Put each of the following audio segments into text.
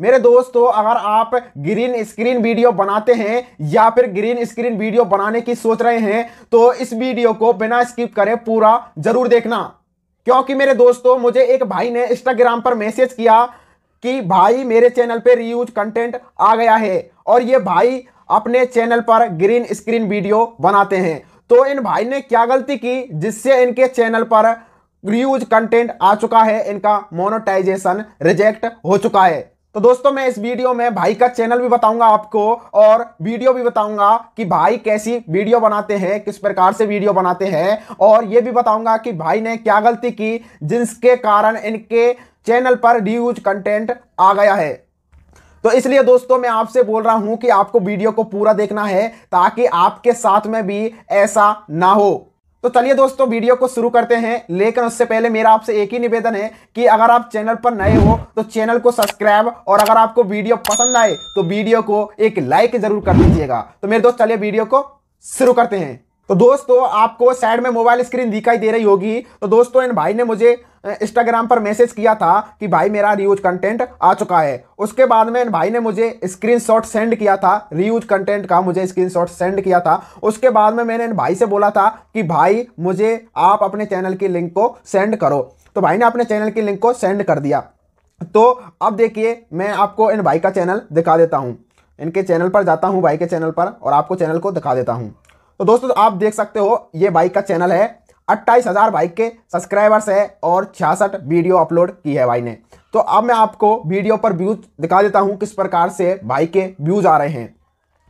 मेरे दोस्तों अगर आप ग्रीन स्क्रीन वीडियो बनाते हैं या फिर ग्रीन स्क्रीन वीडियो बनाने की सोच रहे हैं तो इस वीडियो को बिना स्किप करे पूरा जरूर देखना क्योंकि मेरे दोस्तों मुझे एक भाई ने इंस्टाग्राम पर मैसेज किया कि भाई मेरे चैनल पर रीयूज कंटेंट आ गया है और ये भाई अपने चैनल पर ग्रीन स्क्रीन वीडियो बनाते हैं तो इन भाई ने क्या गलती की जिससे इनके चैनल पर रीयूज कंटेंट आ चुका है इनका मोनोटाइजेशन रिजेक्ट हो चुका है तो दोस्तों मैं इस वीडियो में भाई का चैनल भी बताऊंगा आपको और वीडियो भी बताऊंगा कि भाई कैसी वीडियो बनाते हैं किस प्रकार से वीडियो बनाते हैं और ये भी बताऊंगा कि भाई ने क्या गलती की जिसके कारण इनके चैनल पर रीयूज कंटेंट आ गया है तो इसलिए दोस्तों मैं आपसे बोल रहा हूं कि आपको वीडियो को पूरा देखना है ताकि आपके साथ में भी ऐसा ना हो तो चलिए दोस्तों वीडियो को शुरू करते हैं लेकिन उससे पहले मेरा आपसे एक ही निवेदन है कि अगर आप चैनल पर नए हो तो चैनल को सब्सक्राइब और अगर आपको वीडियो पसंद आए तो वीडियो को एक लाइक जरूर कर दीजिएगा तो मेरे दोस्त चलिए वीडियो को शुरू करते हैं तो दोस्तों आपको साइड में मोबाइल स्क्रीन दिखाई दे रही होगी तो दोस्तों इन भाई ने मुझे इंस्टाग्राम पर मैसेज किया था कि भाई मेरा रियूज कंटेंट आ चुका है उसके बाद में इन भाई ने मुझे स्क्रीनशॉट सेंड किया था रियूज कंटेंट का मुझे स्क्रीनशॉट सेंड किया था उसके बाद में मैंने इन भाई से बोला था कि भाई मुझे आप अपने चैनल की लिंक को सेंड करो तो भाई ने अपने चैनल की लिंक को सेंड कर दिया तो अब देखिए मैं आपको इन भाई का चैनल दिखा देता हूँ इनके चैनल पर जाता हूँ भाई के चैनल पर और आपको चैनल को दिखा देता हूँ तो दोस्तों तो आप देख सकते हो ये बाइक का चैनल है अट्ठाईस हज़ार बाइक के सब्सक्राइबर्स है और छियासठ वीडियो अपलोड की है भाई ने तो अब मैं आपको वीडियो पर व्यूज दिखा देता हूँ किस प्रकार से बाइक के व्यूज़ आ रहे हैं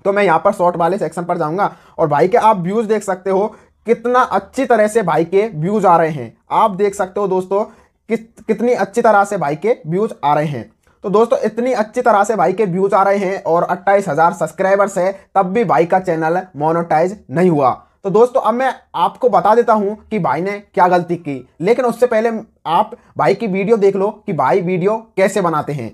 तो मैं यहाँ पर शॉर्ट वाले सेक्शन पर जाऊँगा और भाई के आप व्यूज़ देख सकते हो कितना अच्छी तरह से भाई के व्यूज़ आ रहे हैं आप देख सकते हो दोस्तों कि, कितनी अच्छी तरह से भाई के व्यूज़ आ रहे हैं तो दोस्तों इतनी अच्छी तरह से भाई के व्यूज आ रहे हैं और अट्ठाईस हजार सब्सक्राइबर्स है तब भी भाई का चैनल मोनोटाइज नहीं हुआ तो दोस्तों अब मैं आपको बता देता हूं कि भाई ने क्या गलती की लेकिन उससे पहले आप भाई की वीडियो देख लो कि भाई वीडियो कैसे बनाते हैं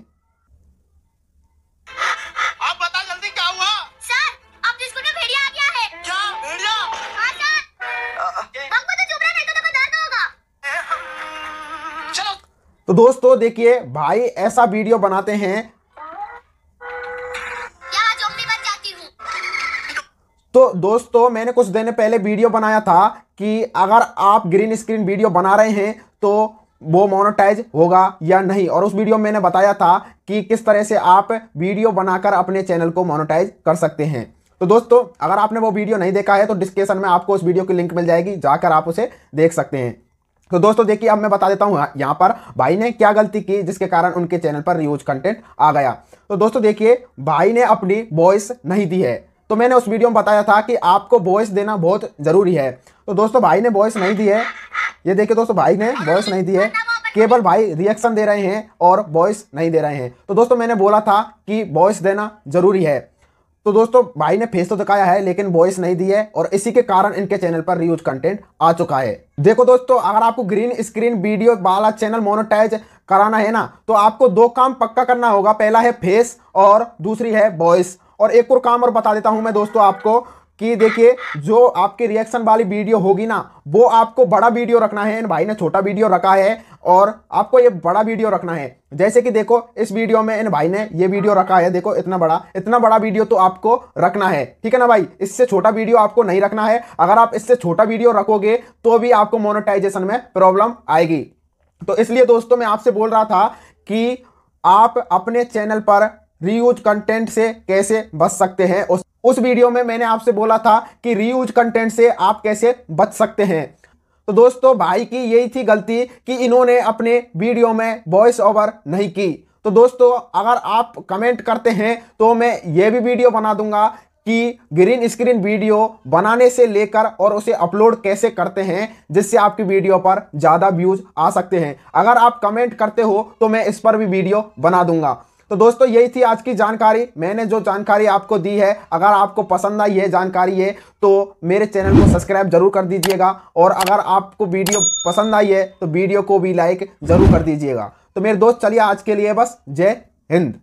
तो दोस्तों देखिए भाई ऐसा वीडियो बनाते हैं तो दोस्तों मैंने कुछ दिन पहले वीडियो बनाया था कि अगर आप ग्रीन स्क्रीन वीडियो बना रहे हैं तो वो मोनोटाइज होगा या नहीं और उस वीडियो में मैंने बताया था कि किस तरह से आप वीडियो बनाकर अपने चैनल को मोनोटाइज कर सकते हैं तो दोस्तों अगर आपने वो वीडियो नहीं देखा है तो डिस्क्रिप्शन में आपको उस वीडियो की लिंक मिल जाएगी जाकर आप उसे देख सकते हैं तो दोस्तों देखिए अब मैं बता देता हूँ यहाँ पर भाई ने क्या गलती की जिसके कारण उनके चैनल पर रिव्यूज कंटेंट आ गया तो दोस्तों देखिए भाई ने अपनी वॉइस नहीं दी है तो मैंने उस वीडियो में बताया था कि आपको वॉइस देना बहुत ज़रूरी है तो दोस्तों भाई ने वॉइस नहीं दी है ये देखिए दोस्तों भाई ने वॉइस नहीं दी है केवल भाई रिएक्शन दे रहे हैं और वॉइस नहीं दे रहे हैं तो दोस्तों मैंने बोला था कि वॉइस देना ज़रूरी है तो दोस्तों भाई ने फेस तो दिखाया है लेकिन वॉइस नहीं दी है और इसी के कारण इनके चैनल पर रियूज कंटेंट आ चुका है देखो दोस्तों अगर आपको ग्रीन स्क्रीन वीडियो वाला चैनल मोनोटाइज कराना है ना तो आपको दो काम पक्का करना होगा पहला है फेस और दूसरी है वॉइस और एक और काम और बता देता हूं मैं दोस्तों आपको कि देखिए जो आपके रिएक्शन वाली वीडियो होगी ना वो आपको बड़ा वीडियो रखना है भाई ने छोटा वीडियो रखा है और आपको ये बड़ा वीडियो रखना है जैसे कि देखो इस वीडियो में इन भाई ने ये वीडियो रखा है देखो इतना बड़ा इतना बड़ा वीडियो तो आपको रखना है ठीक है ना भाई इससे छोटा वीडियो आपको नहीं रखना है अगर आप इससे छोटा वीडियो रखोगे तो भी आपको मोनोटाइजेशन में प्रॉब्लम आएगी तो इसलिए दोस्तों मैं आपसे बोल रहा था कि आप अपने चैनल पर रीयूज कंटेंट से कैसे बच सकते हैं उस उस वीडियो में मैंने आपसे बोला था कि रीयूज कंटेंट से आप कैसे बच सकते हैं तो दोस्तों भाई की यही थी गलती कि इन्होंने अपने वीडियो में वॉइस ओवर नहीं की तो दोस्तों अगर आप कमेंट करते हैं तो मैं ये भी वीडियो बना दूंगा कि ग्रीन स्क्रीन वीडियो बनाने से लेकर और उसे अपलोड कैसे करते हैं जिससे आपकी वीडियो पर ज़्यादा व्यूज़ आ सकते हैं अगर आप कमेंट करते हो तो मैं इस पर भी वीडियो बना दूंगा तो दोस्तों यही थी आज की जानकारी मैंने जो जानकारी आपको दी है अगर आपको पसंद आई है जानकारी है तो मेरे चैनल को सब्सक्राइब जरूर कर दीजिएगा और अगर आपको वीडियो पसंद आई है तो वीडियो को भी लाइक जरूर कर दीजिएगा तो मेरे दोस्त चलिए आज के लिए बस जय हिंद